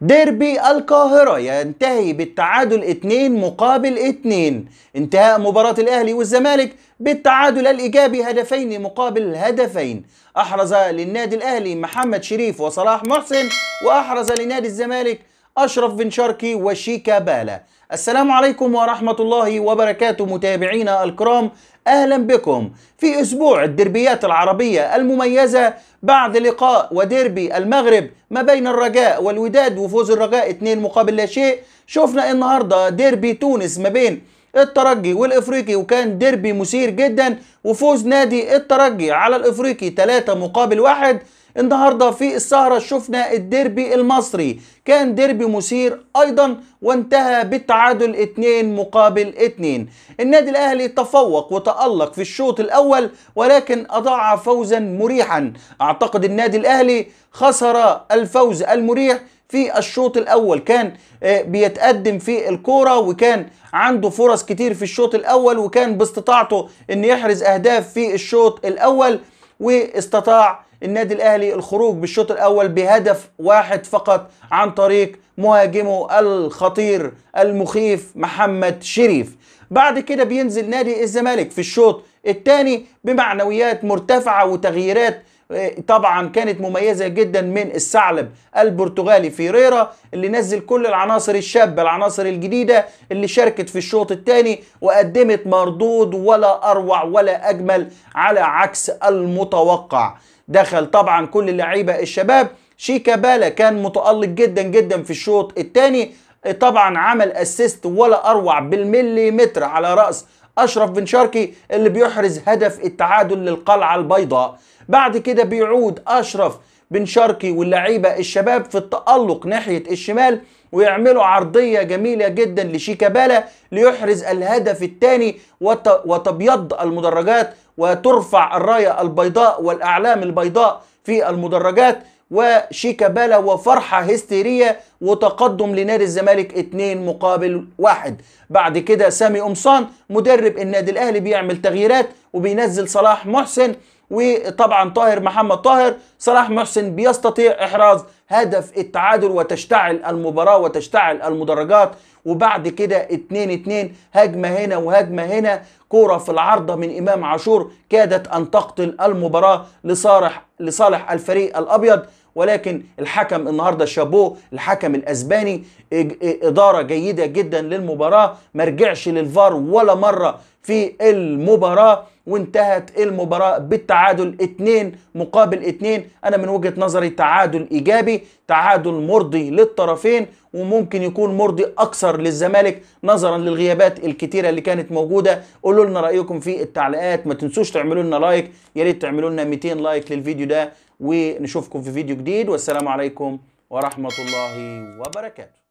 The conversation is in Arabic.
ديربي القاهرة ينتهي بالتعادل 2 مقابل 2 انتهاء مباراة الأهلي والزمالك بالتعادل الإيجابي هدفين مقابل هدفين أحرز للنادي الأهلي محمد شريف وصلاح محسن وأحرز لنادي الزمالك أشرف بن شركي وشيكا بالا السلام عليكم ورحمة الله وبركاته متابعينا الكرام أهلا بكم في أسبوع الدربيات العربية المميزة بعد لقاء وديربي المغرب ما بين الرجاء والوداد وفوز الرجاء 2 مقابل لا شيء شفنا النهاردة ديربي تونس ما بين الترجي والافريقي وكان ديربي مثير جدا وفوز نادي الترجي على الافريقي 3 مقابل 1 النهارده في السهره شفنا الديربي المصري كان ديربي مثير ايضا وانتهى بالتعادل 2 مقابل 2 النادي الاهلي تفوق وتالق في الشوط الاول ولكن اضاع فوزا مريحا اعتقد النادي الاهلي خسر الفوز المريح في الشوط الاول كان آه، بيتقدم في الكوره وكان عنده فرص كتير في الشوط الاول وكان باستطاعته ان يحرز اهداف في الشوط الاول واستطاع النادي الاهلي الخروج بالشوط الاول بهدف واحد فقط عن طريق مهاجمه الخطير المخيف محمد شريف بعد كده بينزل نادي الزمالك في الشوط الثاني بمعنويات مرتفعه وتغييرات طبعا كانت مميزه جدا من الثعلب البرتغالي فيريرا اللي نزل كل العناصر الشابه العناصر الجديده اللي شاركت في الشوط الثاني وقدمت مردود ولا اروع ولا اجمل على عكس المتوقع دخل طبعا كل اللعيبه الشباب شيكابالا كان متالق جدا جدا في الشوط الثاني طبعا عمل اسيست ولا اروع بالمليمتر على راس أشرف بن شرقي اللي بيحرز هدف التعادل للقلعة البيضاء بعد كده بيعود أشرف بن شرقي واللعيبة الشباب في التألق ناحية الشمال ويعملوا عرضية جميلة جدا لشيكابالا ليحرز الهدف الثاني وتبيض المدرجات وترفع الراية البيضاء والأعلام البيضاء في المدرجات وشيكابالا وفرحة هستيرية وتقدم لنادي الزمالك 2 مقابل واحد بعد كده سامي قمصان مدرب النادي الأهلي بيعمل تغييرات وبينزل صلاح محسن وطبعا طاهر محمد طاهر صلاح محسن بيستطيع إحراز هدف التعادل وتشتعل المباراة وتشتعل المدرجات وبعد كده 2 2 هجمة هنا وهجمة هنا كرة في العارضة من إمام عاشور كادت أن تقتل المباراة لصالح لصالح الفريق الأبيض ولكن الحكم النهارده شابوه الحكم الاسباني اداره جيده جدا للمباراه ما رجعش للفار ولا مره في المباراة وانتهت المباراة بالتعادل 2 مقابل 2 أنا من وجهة نظري تعادل إيجابي تعادل مرضي للطرفين وممكن يكون مرضي أكثر للزمالك نظرا للغيابات الكتيرة اللي كانت موجودة قولوا لنا رأيكم في التعليقات ما تنسوش تعملوا لنا لايك يا ريت تعملوا لنا 200 لايك للفيديو ده ونشوفكم في فيديو جديد والسلام عليكم ورحمة الله وبركاته